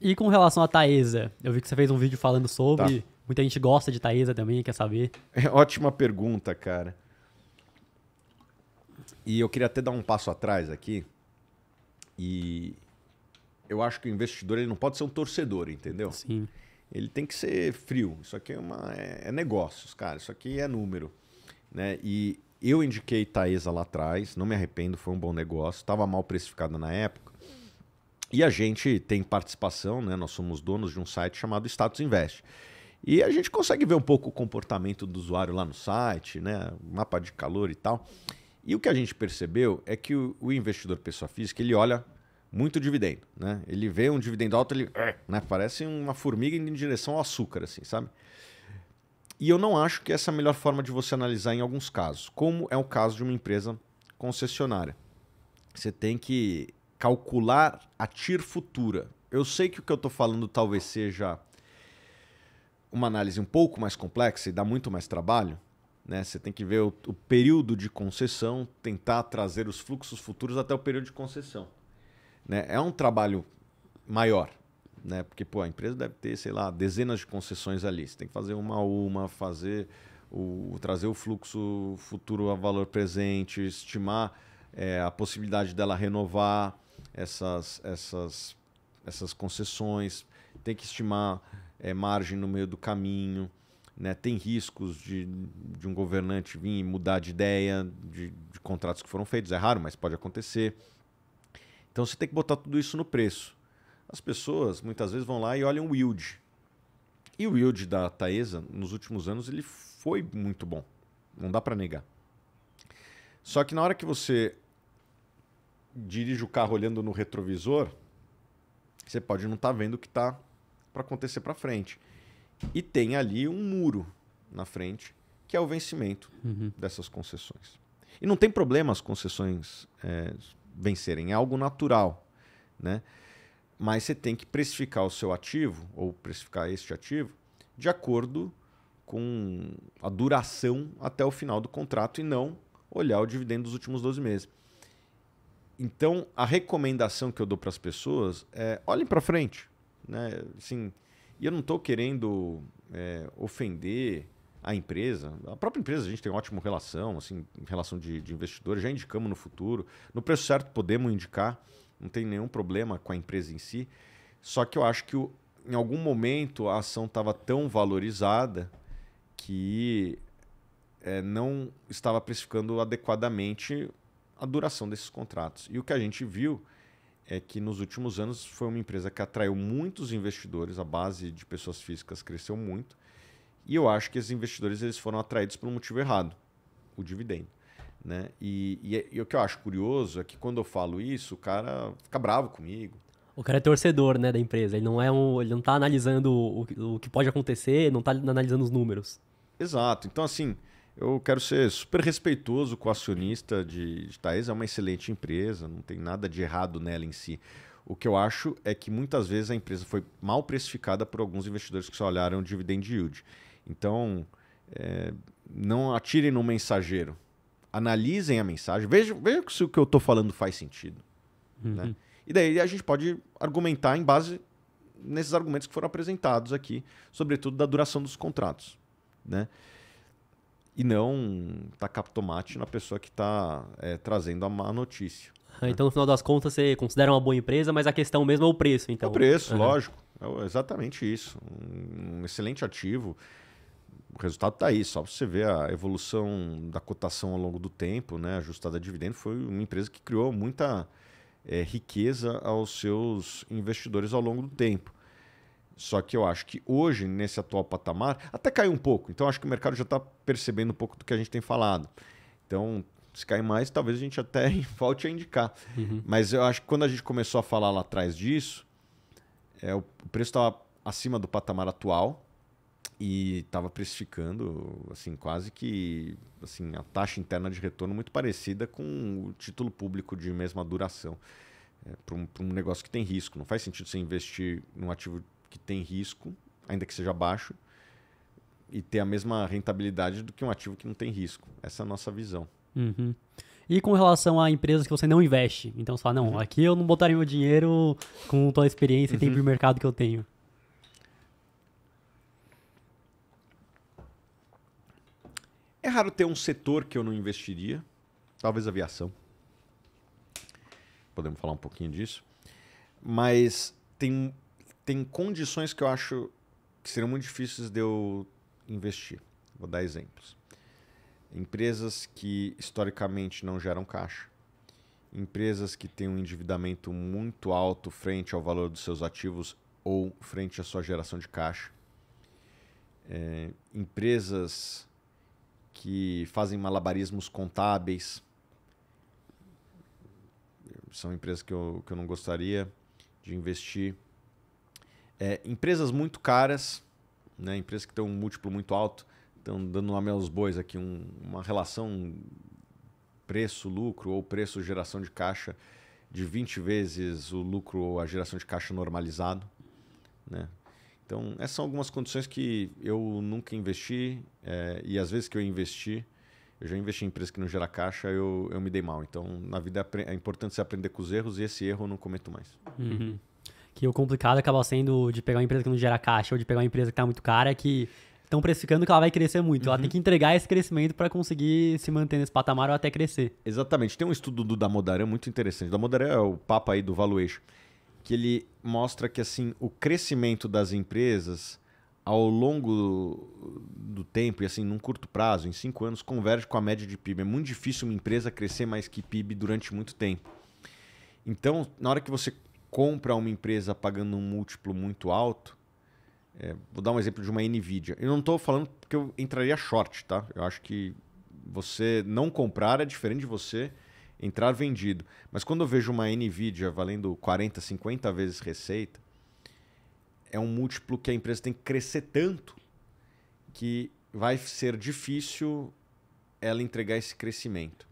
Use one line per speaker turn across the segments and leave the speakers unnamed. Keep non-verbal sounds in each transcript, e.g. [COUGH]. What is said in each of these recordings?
E com relação a Taesa, eu vi que você fez um vídeo falando sobre. Tá. Muita gente gosta de Taesa também, quer saber.
É ótima pergunta, cara. E eu queria até dar um passo atrás aqui. E eu acho que o investidor ele não pode ser um torcedor, entendeu? Sim. Ele tem que ser frio. Isso aqui é, uma, é, é negócios, cara. Isso aqui é número. Né? E eu indiquei Taesa lá atrás, não me arrependo, foi um bom negócio. Estava mal precificada na época e a gente tem participação, né? Nós somos donos de um site chamado Status Invest. E a gente consegue ver um pouco o comportamento do usuário lá no site, né? Mapa de calor e tal. E o que a gente percebeu é que o, o investidor pessoa física, ele olha muito dividendo, né? Ele vê um dividendo alto, ele, né? parece uma formiga indo em direção ao açúcar assim, sabe? E eu não acho que essa é a melhor forma de você analisar em alguns casos, como é o caso de uma empresa concessionária. Você tem que calcular a TIR futura. Eu sei que o que eu estou falando talvez seja uma análise um pouco mais complexa e dá muito mais trabalho. Né? Você tem que ver o, o período de concessão, tentar trazer os fluxos futuros até o período de concessão. Né? É um trabalho maior, né? porque pô, a empresa deve ter, sei lá, dezenas de concessões ali. Você tem que fazer uma a uma, fazer o, trazer o fluxo futuro a valor presente, estimar é, a possibilidade dela renovar essas, essas, essas concessões, tem que estimar é, margem no meio do caminho, né? tem riscos de, de um governante vir e mudar de ideia, de, de contratos que foram feitos, é raro, mas pode acontecer. Então você tem que botar tudo isso no preço. As pessoas muitas vezes vão lá e olham o yield. E o yield da Taesa, nos últimos anos, ele foi muito bom. Não dá para negar. Só que na hora que você dirige o carro olhando no retrovisor, você pode não estar tá vendo o que está para acontecer para frente. E tem ali um muro na frente, que é o vencimento uhum. dessas concessões. E não tem problema as concessões é, vencerem, é algo natural. Né? Mas você tem que precificar o seu ativo, ou precificar este ativo, de acordo com a duração até o final do contrato e não olhar o dividendo dos últimos 12 meses. Então, a recomendação que eu dou para as pessoas é olhem para frente. Né? Sim, e eu não estou querendo é, ofender a empresa. A própria empresa, a gente tem uma ótima relação, assim, relação de, de investidores, já indicamos no futuro. No preço certo, podemos indicar, não tem nenhum problema com a empresa em si. Só que eu acho que o, em algum momento a ação estava tão valorizada que é, não estava precificando adequadamente a duração desses contratos. E o que a gente viu é que nos últimos anos foi uma empresa que atraiu muitos investidores, a base de pessoas físicas cresceu muito, e eu acho que esses investidores eles foram atraídos pelo motivo errado, o dividendo. Né? E, e, e o que eu acho curioso é que quando eu falo isso, o cara fica bravo comigo.
O cara é torcedor, né, da empresa. Ele não é um, ele não está analisando o, o que pode acontecer, não está analisando os números.
Exato. Então assim, eu quero ser super respeitoso com o acionista de, de é uma excelente empresa, não tem nada de errado nela em si. O que eu acho é que muitas vezes a empresa foi mal precificada por alguns investidores que só olharam o dividend yield. Então, é, não atirem no mensageiro. Analisem a mensagem, vejam, vejam se o que eu estou falando faz sentido. Uhum. Né? E daí a gente pode argumentar em base nesses argumentos que foram apresentados aqui, sobretudo da duração dos contratos. Né? e não tacar tomate na pessoa que está é, eh, trazendo a má notícia.
Ah, né? Então, no final das contas, você considera uma boa empresa, mas a questão mesmo é o preço, então. É o preço, uhum. lógico.
É exatamente isso. Um excelente ativo. O resultado está aí, só para você ver a evolução da cotação ao longo do tempo, né? ajustada a dividendo, foi uma empresa que criou muita é, riqueza aos seus investidores ao longo do tempo. Só que eu acho que hoje, nesse atual patamar, até caiu um pouco. Então acho que o mercado já está percebendo um pouco do que a gente tem falado. Então, se cair mais, talvez a gente até [LAUGHS] volte a indicar. Uhum. Mas eu acho que quando a gente começou a falar lá atrás disso, é, o preço estava acima do patamar atual e estava precificando assim quase que assim a taxa interna de retorno muito parecida com o título público de mesma duração é, para um, um, negócio que tem risco não faz sentido você investir num ativo que tem risco, ainda que seja baixo, e ter a mesma rentabilidade do que um ativo que não tem risco. Essa é a nossa visão.
Uhum. E com relação a empresas que você não investe? Então você fala, não, uhum. aqui eu não botaria meu dinheiro com toda a experiência e tempo de uhum. mercado que eu tenho.
É raro ter um setor que eu não investiria. Talvez aviação. Podemos falar um pouquinho disso. Mas tem tem condições que eu acho que seriam muito difíceis de eu investir. Vou dar exemplos. Empresas que historicamente não geram caixa, empresas que têm um endividamento muito alto frente ao valor dos seus ativos ou frente à sua geração de caixa, é, empresas que fazem malabarismos contábeis, são empresas que eu, que eu não gostaria de investir. É, empresas muito caras, né? empresas que têm um múltiplo muito alto, estão dando nome aos bois aqui, um, uma relação preço-lucro ou preço-geração de caixa de 20 vezes o lucro ou a geração de caixa normalizado. Né? Então, essas são algumas condições que eu nunca investi é, e às vezes que eu investi, eu já investi em empresas que não gera caixa, eu, eu me dei mal. Então, na vida é, é importante você aprender com os erros e esse erro eu não cometo mais.
Uhum que o complicado acaba sendo de pegar uma empresa que não gera caixa ou de pegar uma empresa que está muito cara, é que estão precificando que ela vai crescer muito. Uhum. Ela tem uhum. que entregar esse crescimento para conseguir se manter nesse patamar ou até crescer. Exatamente. Tem um estudo do
Damodaran muito interessante. Damodaran é o papa aí do valuation, que ele mostra que assim o crescimento das empresas ao longo do tempo e assim num curto prazo, em cinco anos, converge com a média de PIB. É muito difícil uma empresa crescer mais que PIB durante muito tempo. Então, na hora que você compra uma empresa pagando um múltiplo muito alto, é, vou dar um exemplo de uma Nvidia. Eu não estou falando porque eu entraria short, tá? Eu acho que você não comprar é diferente de você entrar vendido. Mas quando eu vejo uma Nvidia valendo 40, 50 vezes receita, é um múltiplo que a empresa tem que crescer tanto que vai ser difícil ela entregar esse crescimento,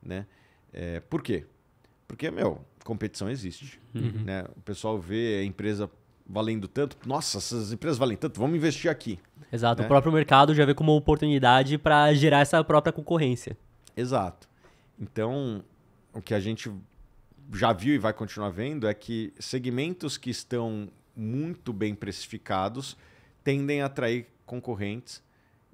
né? É, por quê? Porque, meu, competição existe. Uhum. Né? O pessoal vê a empresa valendo tanto. Nossa, essas empresas valem tanto, vamos investir aqui.
Exato, né? o próprio mercado já vê como oportunidade para gerar essa própria concorrência. Exato. Então,
o que a gente já viu e vai continuar vendo é que segmentos que estão muito bem precificados tendem a atrair concorrentes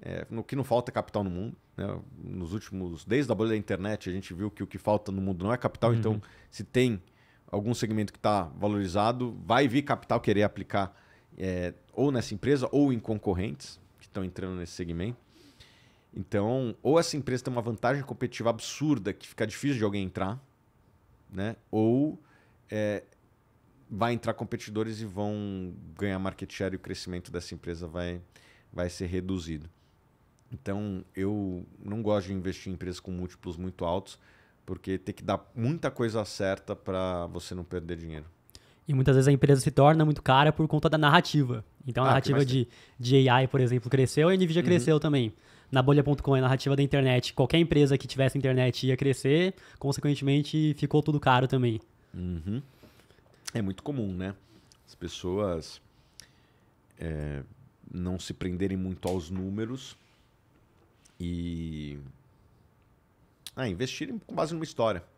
é, no que não falta é capital no mundo. Né? Nos últimos, desde a bolha da internet, a gente viu que o que falta no mundo não é capital. Uhum. Então, se tem algum segmento que está valorizado, vai vir capital querer aplicar é, ou nessa empresa ou em concorrentes que estão entrando nesse segmento. Então, ou essa empresa tem uma vantagem competitiva absurda que fica difícil de alguém entrar, né? ou é, vai entrar competidores e vão ganhar market share e o crescimento dessa empresa vai, vai ser reduzido. Então, eu não gosto de investir em empresas com múltiplos muito altos, porque tem que dar muita coisa certa para você não perder dinheiro.
E muitas vezes a empresa se torna muito cara por conta da narrativa. Então, a ah, narrativa de, de AI, por exemplo, cresceu e a NVIDIA uhum. cresceu também. Na bolha.com, é a narrativa da internet, qualquer empresa que tivesse internet ia crescer, consequentemente ficou tudo caro também.
Uhum. É muito comum, né? As pessoas é, não se prenderem muito aos números e. Ah, investirem com base numa história.